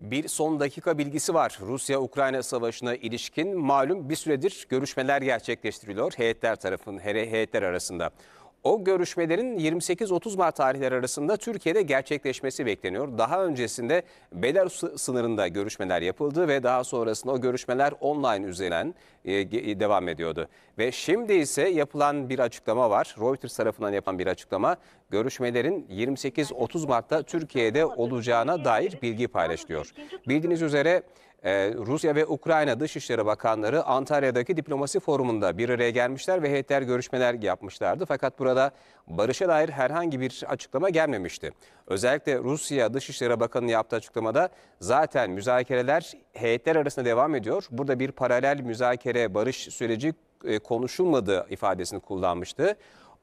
bir son dakika bilgisi var. Rusya-Ukrayna savaşına ilişkin malum bir süredir görüşmeler gerçekleştiriliyor heyetler tarafın heyetler arasında. O görüşmelerin 28-30 Mart tarihleri arasında Türkiye'de gerçekleşmesi bekleniyor. Daha öncesinde Belarus sınırında görüşmeler yapıldı ve daha sonrasında o görüşmeler online üzerinden e, e, devam ediyordu. Ve şimdi ise yapılan bir açıklama var. Reuters tarafından yapılan bir açıklama. Görüşmelerin 28-30 Mart'ta Türkiye'de olacağına dair bilgi paylaşılıyor. Bildiğiniz üzere ee, Rusya ve Ukrayna Dışişleri Bakanları Antalya'daki diplomasi forumunda bir araya gelmişler ve heyetler görüşmeler yapmışlardı. Fakat burada barışa dair herhangi bir açıklama gelmemişti. Özellikle Rusya Dışişleri Bakanı yaptığı açıklamada zaten müzakereler heyetler arasında devam ediyor. Burada bir paralel müzakere barış süreci e, konuşulmadığı ifadesini kullanmıştı.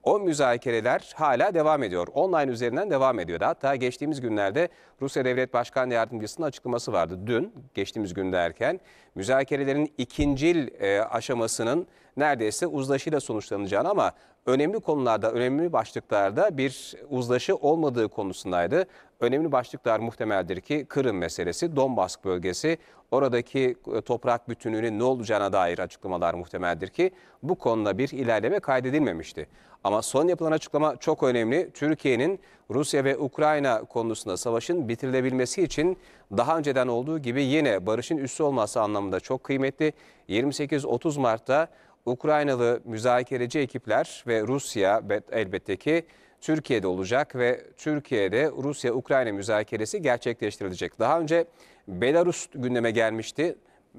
O müzakereler hala devam ediyor. Online üzerinden devam ediyor. Hatta geçtiğimiz günlerde Rusya Devlet Başkan Yardımcısının açıklaması vardı. Dün geçtiğimiz gün derken müzakerelerin ikincil e, aşamasının neredeyse uzlaşıyla sonuçlanacağını ama önemli konularda, önemli başlıklarda bir uzlaşı olmadığı konusundaydı. Önemli başlıklar muhtemeldir ki Kırım meselesi, Donbask bölgesi, oradaki e, toprak bütünlüğünün ne olacağına dair açıklamalar muhtemeldir ki bu konuda bir ilerleme kaydedilmemişti. Ama son yapılan açıklama çok önemli. Türkiye'nin Rusya ve Ukrayna konusunda savaşın bitirilebilmesi için daha önceden olduğu gibi yine barışın üssü olması anlamında çok kıymetli. 28-30 Mart'ta Ukraynalı müzakereci ekipler ve Rusya elbette ki Türkiye'de olacak ve Türkiye'de Rusya-Ukrayna müzakeresi gerçekleştirilecek. Daha önce Belarus gündeme gelmişti.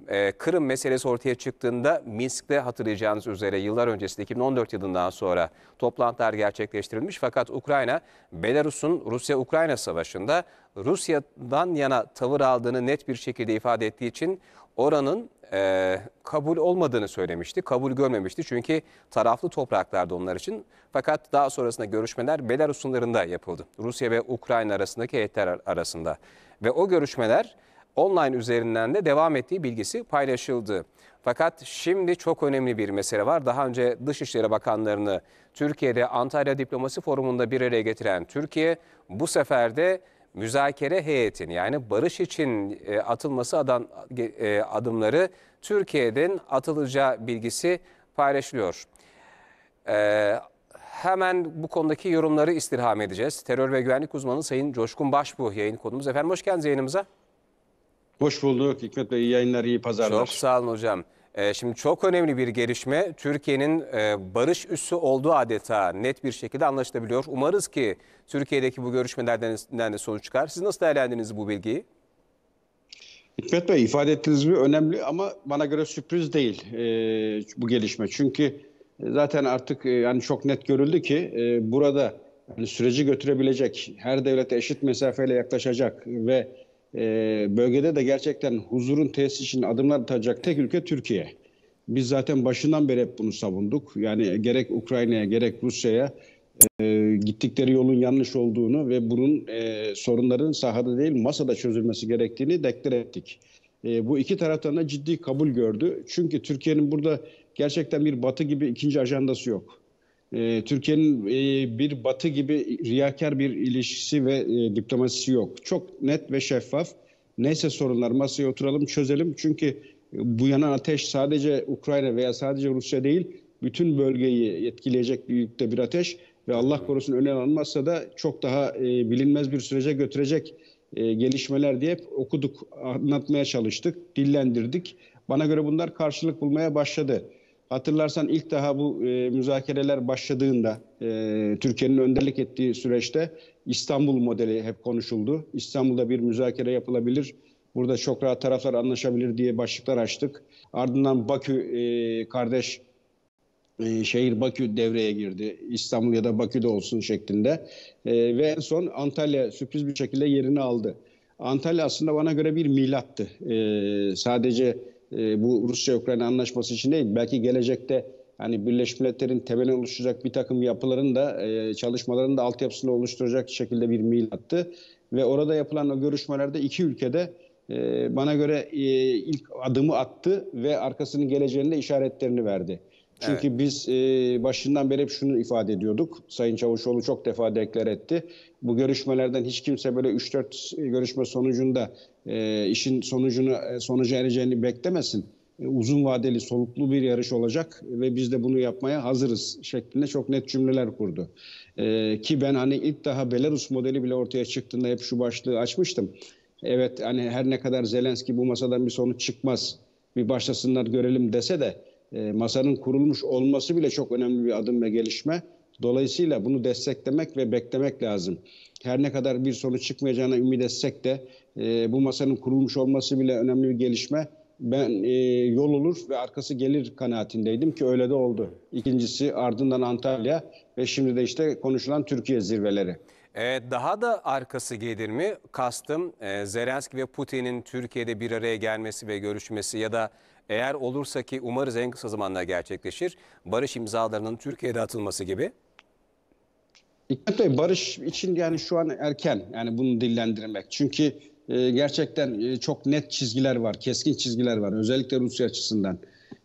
Ee, Kırım meselesi ortaya çıktığında Minsk'te hatırlayacağınız üzere yıllar öncesinde 2014 yılından sonra toplantılar gerçekleştirilmiş. Fakat Ukrayna, Belarus'un Rusya-Ukrayna savaşında Rusya'dan yana tavır aldığını net bir şekilde ifade ettiği için oranın e, kabul olmadığını söylemişti. Kabul görmemişti çünkü taraflı topraklarda onlar için. Fakat daha sonrasında görüşmeler Belarus sınırında yapıldı. Rusya ve Ukrayna arasındaki heyetler arasında. Ve o görüşmeler online üzerinden de devam ettiği bilgisi paylaşıldı. Fakat şimdi çok önemli bir mesele var. Daha önce Dışişleri Bakanlarını Türkiye'de Antalya Diplomasi Forumu'nda bir araya getiren Türkiye bu sefer de müzakere heyetini yani barış için e, atılması adan, e, adımları Türkiye'den atılacağı bilgisi paylaşılıyor. E, hemen bu konudaki yorumları istirham edeceğiz. Terör ve güvenlik uzmanı Sayın Coşkun Başbuğ yayın konumuz. Efendim hoş geldiniz yayınımıza. Hoş bulduk Hikmet Bey. İyi yayınlar, iyi pazarlar. Çok sağ olun hocam. Ee, şimdi çok önemli bir gelişme. Türkiye'nin e, barış üssü olduğu adeta net bir şekilde anlaşılabiliyor. Umarız ki Türkiye'deki bu görüşmelerden de sonuç çıkar. Siz nasıl değerlendiniz bu bilgiyi? Hikmet Bey ifade ettiğiniz gibi önemli ama bana göre sürpriz değil e, bu gelişme. Çünkü e, zaten artık yani çok net görüldü ki burada süreci götürebilecek, her devlete eşit mesafeyle yaklaşacak ve ee, bölgede de gerçekten huzurun tesis için adımlar atacak tek ülke Türkiye. Biz zaten başından beri hep bunu savunduk. Yani gerek Ukrayna'ya gerek Rusya'ya e, gittikleri yolun yanlış olduğunu ve bunun e, sorunların sahada değil masada çözülmesi gerektiğini deklar ettik. E, bu iki taraftan da ciddi kabul gördü. Çünkü Türkiye'nin burada gerçekten bir batı gibi ikinci ajandası yok. Ee, Türkiye'nin e, bir batı gibi riyakar bir ilişkisi ve e, diplomasisi yok. Çok net ve şeffaf. Neyse sorunlar masaya oturalım çözelim. Çünkü bu yanan ateş sadece Ukrayna veya sadece Rusya değil bütün bölgeyi etkileyecek büyüklükte bir ateş ve Allah korusun önlem alınmazsa da çok daha e, bilinmez bir sürece götürecek gelişmeler diye hep okuduk, anlatmaya çalıştık, dillendirdik. Bana göre bunlar karşılık bulmaya başladı. Hatırlarsan ilk daha bu e, müzakereler başladığında e, Türkiye'nin önderlik ettiği süreçte İstanbul modeli hep konuşuldu. İstanbul'da bir müzakere yapılabilir, burada çok rahat taraflar anlaşabilir diye başlıklar açtık. Ardından Bakü e, kardeş e, şehir Bakü devreye girdi. İstanbul ya da Bakü'de olsun şeklinde. E, ve en son Antalya sürpriz bir şekilde yerini aldı. Antalya aslında bana göre bir milattı. E, sadece e, bu Rusya-Ukrayna anlaşması için değil. Belki gelecekte hani Birleşmiş Milletler'in temelini oluşturacak bir takım yapıların da e, çalışmaların da altyapısını oluşturacak şekilde bir mil attı. Ve orada yapılan o görüşmelerde iki ülkede e, bana göre e, ilk adımı attı ve arkasının geleceğinde işaretlerini verdi. Çünkü evet. biz e, başından beri hep şunu ifade ediyorduk. Sayın Çavuşoğlu çok defa deklar etti. Bu görüşmelerden hiç kimse böyle 3-4 e, görüşme sonucunda e, işin sonucunu e, sonuca ereceğini beklemesin. E, uzun vadeli, soluklu bir yarış olacak ve biz de bunu yapmaya hazırız şeklinde çok net cümleler kurdu. E, ki ben hani ilk daha Belarus modeli bile ortaya çıktığında hep şu başlığı açmıştım. Evet hani her ne kadar Zelenski bu masadan bir sonuç çıkmaz bir başlasınlar görelim dese de e, masanın kurulmuş olması bile çok önemli bir adım ve gelişme. Dolayısıyla bunu desteklemek ve beklemek lazım. Her ne kadar bir sonuç çıkmayacağına ümit etsek de e, bu masanın kurulmuş olması bile önemli bir gelişme. Ben e, yol olur ve arkası gelir kanaatindeydim ki öyle de oldu. İkincisi ardından Antalya ve şimdi de işte konuşulan Türkiye zirveleri. Ee, daha da arkası gelir mi? Kastım e, Zelenski ve Putin'in Türkiye'de bir araya gelmesi ve görüşmesi ya da eğer olursa ki umarız en kısa zamanda gerçekleşir. Barış imzalarının Türkiye'de atılması gibi. Hikmet Bey barış için yani şu an erken yani bunu dillendirmek. Çünkü e, gerçekten e, çok net çizgiler var, keskin çizgiler var. Özellikle Rusya açısından.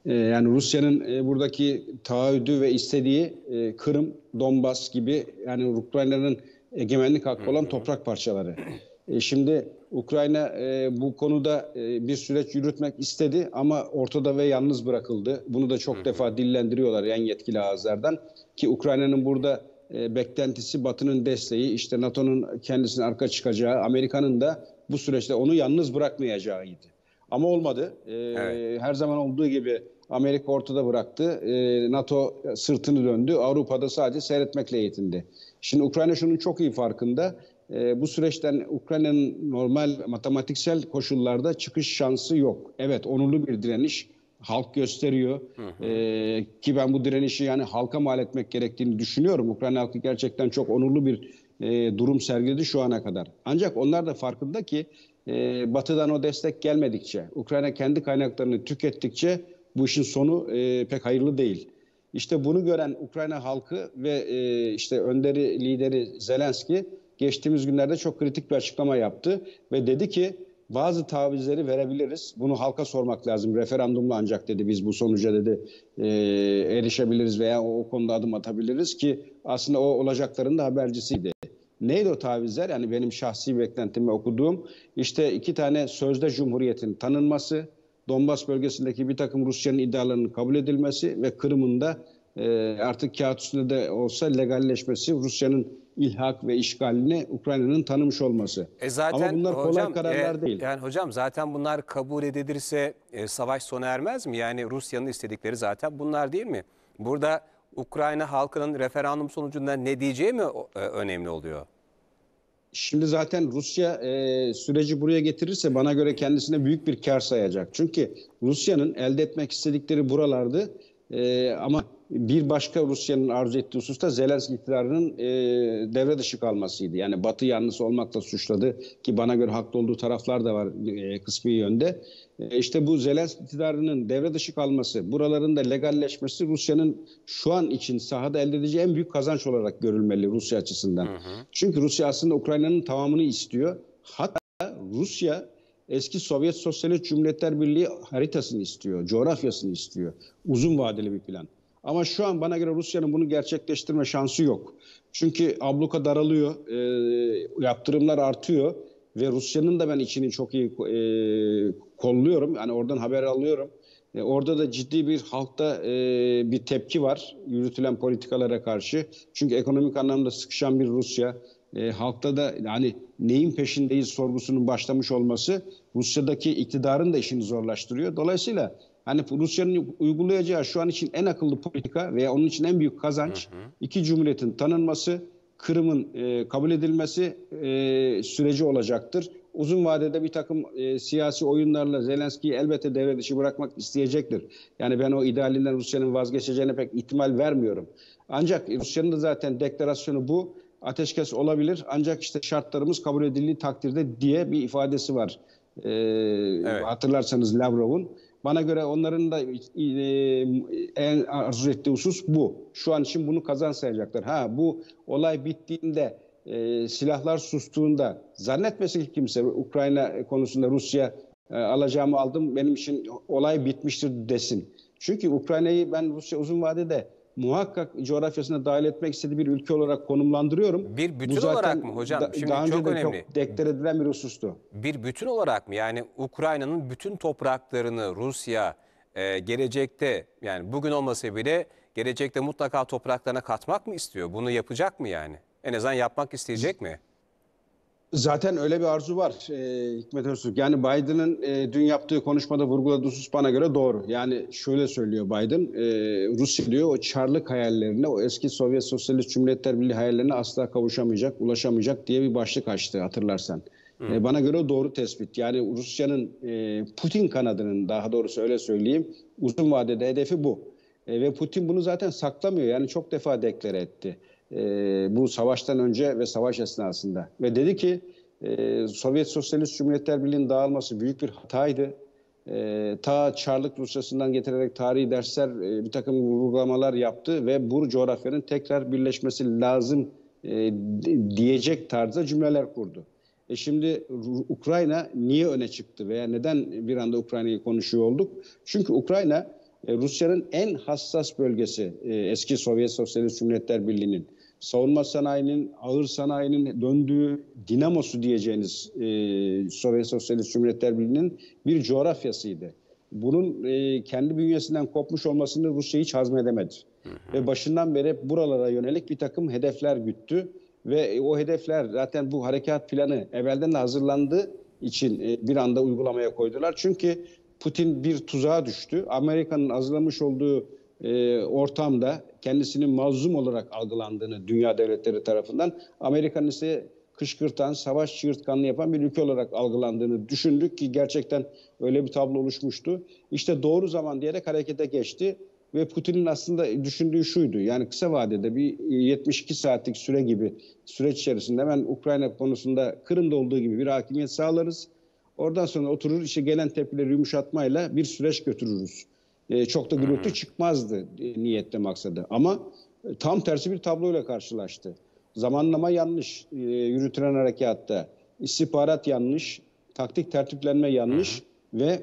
E, yani Rusya'nın e, buradaki taahhüdü ve istediği e, Kırım, Donbas gibi yani Ukrayna'nın egemenlik hakkı olan toprak parçaları. E, şimdi Ukrayna e, bu konuda e, bir süreç yürütmek istedi ama ortada ve yalnız bırakıldı. Bunu da çok defa dillendiriyorlar en yetkili ağızlardan ki Ukrayna'nın burada beklentisi Batı'nın desteği, işte NATO'nun kendisine arka çıkacağı, Amerika'nın da bu süreçte onu yalnız bırakmayacağıydı. Ama olmadı. evet. Her zaman olduğu gibi Amerika ortada bıraktı. NATO sırtını döndü. Avrupa'da sadece seyretmekle yetindi. Şimdi Ukrayna şunun çok iyi farkında e, bu süreçten Ukrayna'nın normal matematiksel koşullarda çıkış şansı yok. Evet onurlu bir direniş halk gösteriyor E, ki ben bu direnişi yani halka mal etmek gerektiğini düşünüyorum. Ukrayna halkı gerçekten çok onurlu bir e, durum sergiledi şu ana kadar. Ancak onlar da farkında ki e, batıdan o destek gelmedikçe, Ukrayna kendi kaynaklarını tükettikçe bu işin sonu e, pek hayırlı değil. İşte bunu gören Ukrayna halkı ve e, işte önderi, lideri Zelenski geçtiğimiz günlerde çok kritik bir açıklama yaptı ve dedi ki bazı tavizleri verebiliriz. Bunu halka sormak lazım. Referandumla ancak dedi biz bu sonuca dedi e, erişebiliriz veya o, o konuda adım atabiliriz ki aslında o olacakların da habercisiydi. Neydi o tavizler? Yani benim şahsi beklentimi okuduğum işte iki tane sözde cumhuriyetin tanınması, Donbas bölgesindeki bir takım Rusya'nın iddialarının kabul edilmesi ve Kırım'ın da ee, artık kağıt üstünde de olsa legalleşmesi Rusya'nın ilhak ve işgalini Ukrayna'nın tanımış olması. E zaten, Ama bunlar kolay hocam, e, kararlar e, değil. Yani hocam zaten bunlar kabul edilirse e, savaş sona ermez mi? Yani Rusya'nın istedikleri zaten bunlar değil mi? Burada Ukrayna halkının referandum sonucunda ne diyeceği mi e, önemli oluyor? Şimdi zaten Rusya e, süreci buraya getirirse bana göre kendisine büyük bir kar sayacak. Çünkü Rusya'nın elde etmek istedikleri buralardı e, ama bir başka Rusya'nın arzu ettiği husus da Zelenski iktidarının e, devre dışı kalmasıydı. Yani Batı yanlısı olmakla suçladı ki bana göre haklı olduğu taraflar da var e, kısmi yönde. E, işte bu Zelenski iktidarının devre dışı kalması, buraların da legalleşmesi Rusya'nın şu an için sahada elde edeceği en büyük kazanç olarak görülmeli Rusya açısından. Hı hı. Çünkü Rusya aslında Ukrayna'nın tamamını istiyor. Hatta Rusya eski Sovyet Sosyalist Cumhuriyetler Birliği haritasını istiyor, coğrafyasını istiyor. Uzun vadeli bir plan. Ama şu an bana göre Rusya'nın bunu gerçekleştirme şansı yok. Çünkü abluka daralıyor, e, yaptırımlar artıyor ve Rusya'nın da ben içini çok iyi e, kolluyorum. Yani oradan haber alıyorum. E, orada da ciddi bir halkta e, bir tepki var yürütülen politikalara karşı. Çünkü ekonomik anlamda sıkışan bir Rusya, e, halkta da yani neyin peşindeyiz sorgusunun başlamış olması Rusya'daki iktidarın da işini zorlaştırıyor. Dolayısıyla Hani Rusya'nın uygulayacağı şu an için en akıllı politika veya onun için en büyük kazanç hı hı. iki cumhuriyetin tanınması, Kırım'ın e, kabul edilmesi e, süreci olacaktır. Uzun vadede bir takım e, siyasi oyunlarla Zelenski'yi elbette devre dışı bırakmak isteyecektir. Yani ben o idealinden Rusya'nın vazgeçeceğine pek ihtimal vermiyorum. Ancak e, Rusya'nın da zaten deklarasyonu bu. Ateşkes olabilir ancak işte şartlarımız kabul edildiği takdirde diye bir ifadesi var. Ee, evet. Hatırlarsanız Lavrov'un. Bana göre onların da e, en arzu ettiği husus bu. Şu an için bunu kazan sayacaklar. Ha bu olay bittiğinde e, silahlar sustuğunda zannetmesin ki kimse Ukrayna konusunda Rusya e, alacağımı aldım benim için olay bitmiştir desin. Çünkü Ukrayna'yı ben Rusya uzun vadede muhakkak coğrafyasına dahil etmek istediği bir ülke olarak konumlandırıyorum. Bir bütün Bu olarak mı hocam? Da, Şimdi daha önce çok de önemli. çok deklar edilen bir husustu. Bir bütün olarak mı? Yani Ukrayna'nın bütün topraklarını Rusya e, gelecekte yani bugün olmasa bile gelecekte mutlaka topraklarına katmak mı istiyor? Bunu yapacak mı yani? En azından yapmak isteyecek mi? Zaten öyle bir arzu var e, Hikmet Öztürk. Yani Biden'ın e, dün yaptığı konuşmada vurguladığı husus bana göre doğru. Yani şöyle söylüyor Biden, e, Rusya diyor o çarlık hayallerine, o eski Sovyet Sosyalist Cumhuriyetler Birliği hayallerine asla kavuşamayacak, ulaşamayacak diye bir başlık açtı hatırlarsan. E, bana göre doğru tespit. Yani Rusya'nın e, Putin kanadının daha doğrusu öyle söyleyeyim uzun vadede hedefi bu. E, ve Putin bunu zaten saklamıyor. Yani çok defa deklare etti e, bu savaştan önce ve savaş esnasında. Ve dedi ki e, Sovyet Sosyalist Cumhuriyetler Birliği'nin dağılması büyük bir hataydı. E, ta Çarlık Rusyası'ndan getirerek tarihi dersler, e, bir takım vurgulamalar yaptı ve bu coğrafyanın tekrar birleşmesi lazım e, diyecek tarzda cümleler kurdu. E şimdi Ukrayna niye öne çıktı veya neden bir anda Ukrayna'yı konuşuyor olduk? Çünkü Ukrayna e, Rusya'nın en hassas bölgesi e, eski Sovyet Sosyalist Cumhuriyetler Birliği'nin savunma sanayinin, ağır sanayinin döndüğü dinamosu diyeceğiniz e, Sovyet Sosyalist Cumhuriyetler Birliği'nin bir coğrafyasıydı. Bunun e, kendi bünyesinden kopmuş olmasını Rusya hiç hazmedemedi. Hı hı. Ve başından beri buralara yönelik bir takım hedefler güttü. Ve e, o hedefler zaten bu harekat planı evvelden de hazırlandığı için e, bir anda uygulamaya koydular. Çünkü Putin bir tuzağa düştü. Amerika'nın hazırlamış olduğu e, ortamda kendisinin mazlum olarak algılandığını dünya devletleri tarafından Amerika'nın ise kışkırtan, savaş çığırtkanlığı yapan bir ülke olarak algılandığını düşündük ki gerçekten öyle bir tablo oluşmuştu. İşte doğru zaman diyerek harekete geçti ve Putin'in aslında düşündüğü şuydu. Yani kısa vadede bir 72 e, saatlik süre gibi süreç içerisinde hemen Ukrayna konusunda Kırım'da olduğu gibi bir hakimiyet sağlarız. Oradan sonra oturur işte gelen tepkileri yumuşatmayla bir süreç götürürüz. Ee, çok da gürültü hmm. çıkmazdı e, niyette maksadı. Ama e, tam tersi bir tabloyla karşılaştı. Zamanlama yanlış e, yürütülen harekatta, istihbarat yanlış, taktik tertiplenme yanlış hmm. ve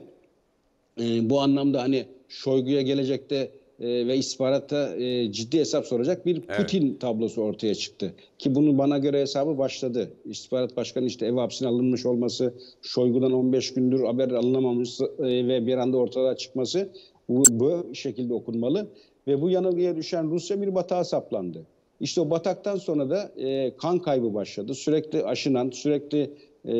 e, bu anlamda hani Şoygu'ya gelecekte e, ve istihbarata e, ciddi hesap soracak bir Putin evet. tablosu ortaya çıktı. Ki bunu bana göre hesabı başladı. İstihbarat Başkanı işte ev hapsine alınmış olması, Şoygu'dan 15 gündür haber alınamamış e, ve bir anda ortada çıkması bu, bu şekilde okunmalı ve bu yanılgıya düşen Rusya bir batağa saplandı. İşte o bataktan sonra da e, kan kaybı başladı. Sürekli aşınan, sürekli e,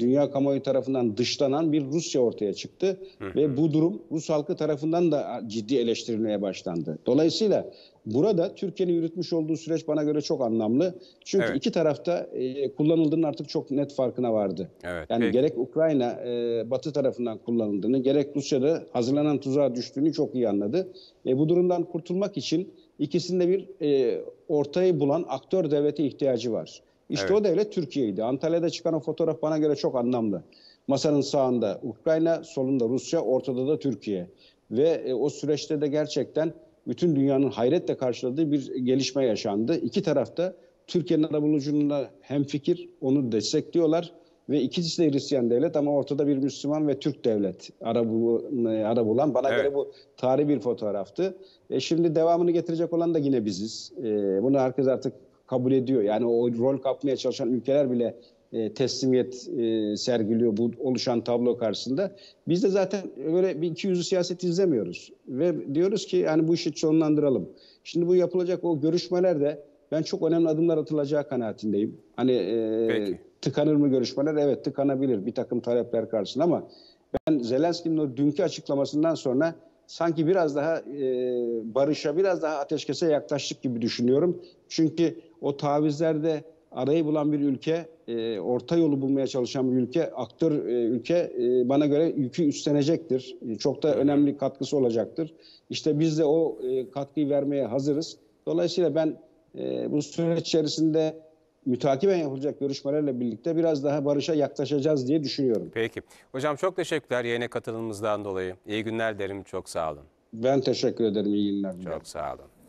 dünya kamuoyu tarafından dışlanan bir Rusya ortaya çıktı hı hı. ve bu durum Rus halkı tarafından da ciddi eleştirilmeye başlandı. Dolayısıyla burada Türkiye'nin yürütmüş olduğu süreç bana göre çok anlamlı. Çünkü evet. iki tarafta e, kullanıldığının artık çok net farkına vardı. Evet, yani peki. gerek Ukrayna e, Batı tarafından kullanıldığını, gerek Rusya'da hazırlanan tuzağa düştüğünü çok iyi anladı. E, bu durumdan kurtulmak için ikisinde bir e, ortayı bulan aktör devlete ihtiyacı var. İşte evet. o devlet Türkiye'ydi. Antalya'da çıkan o fotoğraf bana göre çok anlamlı. Masanın sağında Ukrayna, solunda Rusya, ortada da Türkiye. Ve e, o süreçte de gerçekten bütün dünyanın hayretle karşıladığı bir gelişme yaşandı. İki tarafta Türkiye'nin hem fikir onu destekliyorlar ve ikisi de Hristiyan devlet ama ortada bir Müslüman ve Türk devlet Arabu, e, Arabulan. Bana evet. göre bu tarihi bir fotoğraftı. E şimdi devamını getirecek olan da yine biziz. E, bunu herkes artık kabul ediyor. Yani o rol kapmaya çalışan ülkeler bile e, teslimiyet e, sergiliyor bu oluşan tablo karşısında. Biz de zaten böyle bir iki yüzlü siyaset izlemiyoruz. Ve diyoruz ki yani bu işi sonlandıralım. Şimdi bu yapılacak o görüşmelerde ben çok önemli adımlar atılacağı kanaatindeyim. Hani e, tıkanır mı görüşmeler? Evet tıkanabilir bir takım talepler karşısında ama ben Zelenski'nin o dünkü açıklamasından sonra sanki biraz daha e, barışa, biraz daha ateşkese yaklaştık gibi düşünüyorum. Çünkü o tavizlerde arayı bulan bir ülke, e, orta yolu bulmaya çalışan bir ülke, aktör e, ülke e, bana göre yükü üstlenecektir. E, çok da önemli katkısı olacaktır. İşte biz de o e, katkıyı vermeye hazırız. Dolayısıyla ben e, bu süreç içerisinde mütakiben yapılacak görüşmelerle birlikte biraz daha barışa yaklaşacağız diye düşünüyorum. Peki. Hocam çok teşekkürler yayına katılımımızdan dolayı. İyi günler derim. Çok sağ olun. Ben teşekkür ederim. İyi günler. Çok sağ olun.